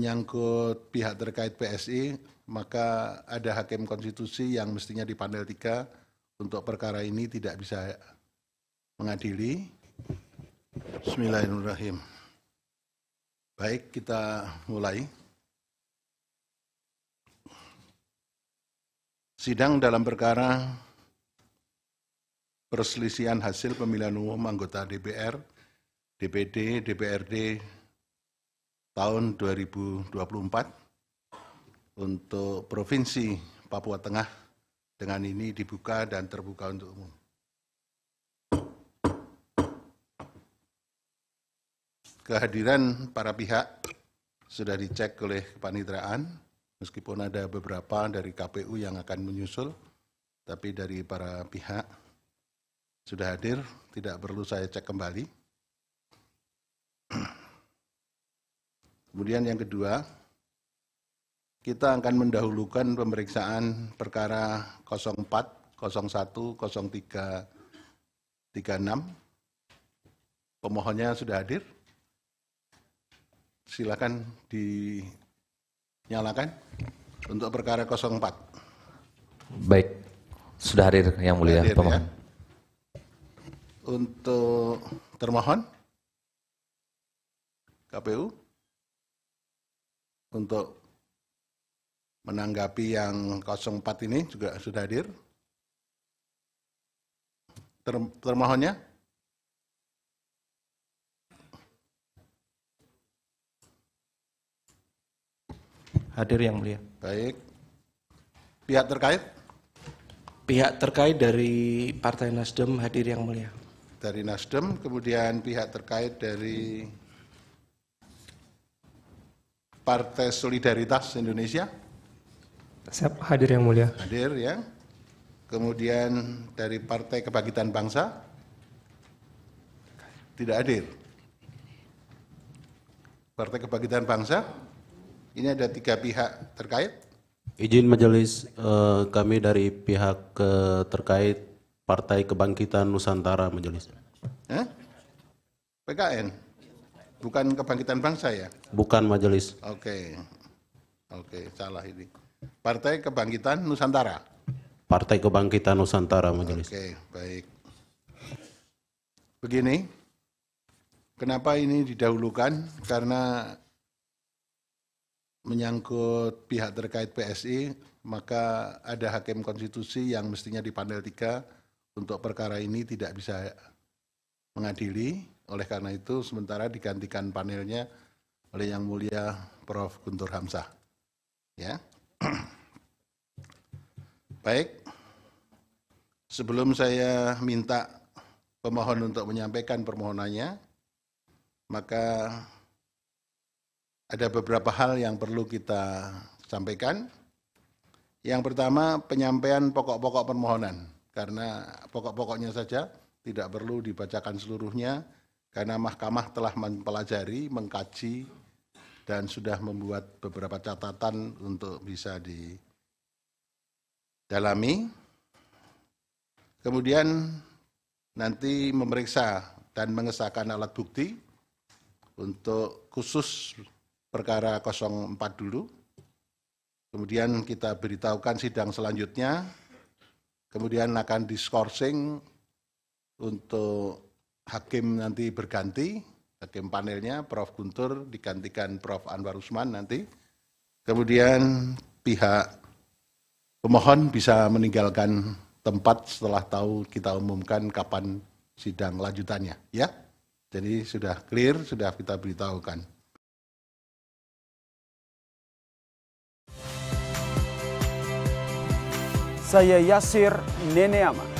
menyangkut pihak terkait PSI, maka ada hakim konstitusi yang mestinya di panel 3 untuk perkara ini tidak bisa mengadili. Bismillahirrahmanirrahim. Baik, kita mulai. Sidang dalam perkara perselisihan hasil pemilihan umum anggota DPR, DPD, DPRD, tahun 2024 untuk Provinsi Papua Tengah dengan ini dibuka dan terbuka untuk umum. Kehadiran para pihak sudah dicek oleh kepanitraan, meskipun ada beberapa dari KPU yang akan menyusul, tapi dari para pihak sudah hadir, tidak perlu saya cek kembali. Kemudian yang kedua, kita akan mendahulukan pemeriksaan perkara 04, 01, 03, 36. Pemohonnya sudah hadir. Silakan dinyalakan untuk perkara 04. Baik, sudah hadir yang mulia hadir, pemohon. Ya. Untuk termohon, KPU untuk menanggapi yang 04 ini juga sudah hadir. Ter termohonnya? Hadir yang mulia. Baik. Pihak terkait? Pihak terkait dari Partai Nasdem hadir yang mulia. Dari Nasdem, kemudian pihak terkait dari Partai Solidaritas Indonesia. Siap hadir yang mulia. Hadir ya. Kemudian dari Partai Kebangkitan Bangsa tidak hadir. Partai Kebangkitan Bangsa ini ada tiga pihak terkait. Izin majelis eh, kami dari pihak ke, eh, terkait Partai Kebangkitan Nusantara majelis. Eh? PKN. Bukan kebangkitan bangsa ya? Bukan majelis. Oke. Oke, salah ini. Partai Kebangkitan Nusantara. Partai Kebangkitan Nusantara majelis. Oke, baik. Begini. Kenapa ini didahulukan? Karena menyangkut pihak terkait PSI, maka ada hakim konstitusi yang mestinya di panel 3 untuk perkara ini tidak bisa mengadili. Oleh karena itu sementara digantikan panelnya oleh Yang Mulia Prof. Guntur Hamzah. Ya. Baik. Sebelum saya minta pemohon untuk menyampaikan permohonannya, maka ada beberapa hal yang perlu kita sampaikan. Yang pertama, penyampaian pokok-pokok permohonan, karena pokok-pokoknya saja tidak perlu dibacakan seluruhnya karena mahkamah telah mempelajari, mengkaji, dan sudah membuat beberapa catatan untuk bisa didalami. Kemudian nanti memeriksa dan mengesahkan alat bukti untuk khusus perkara 04 dulu. Kemudian kita beritahukan sidang selanjutnya. Kemudian akan diskorsing untuk hakim nanti berganti, hakim panelnya Prof. Guntur digantikan Prof. Anwar Usman nanti. Kemudian pihak pemohon bisa meninggalkan tempat setelah tahu kita umumkan kapan sidang lanjutannya, ya. Jadi sudah clear, sudah kita beritahukan. Saya Yasir Neneama.